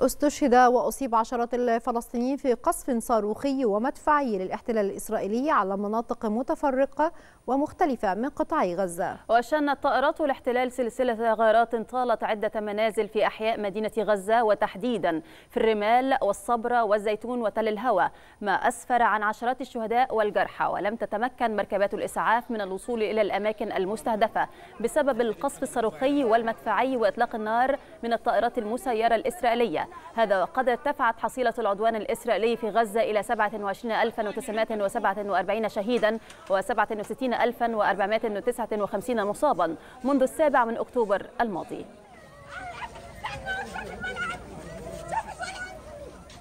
استشهد وأصيب عشرات الفلسطينيين في قصف صاروخي ومدفعي للاحتلال الإسرائيلي على مناطق متفرقة ومختلفة من قطاع غزة وشنت طائرات الاحتلال سلسلة غارات طالت عدة منازل في أحياء مدينة غزة وتحديدا في الرمال والصبرة والزيتون وتل الهوى ما أسفر عن عشرات الشهداء والجرحى ولم تتمكن مركبات الإسعاف من الوصول إلى الأماكن المستهدفة بسبب القصف الصاروخي والمدفعي وإطلاق النار من الطائرات المسيرة الإسرائيلية هذا وقد ارتفعت حصيلة العدوان الإسرائيلي في غزة إلى 27947 شهيدا و67459 مصابا منذ السابع من أكتوبر الماضي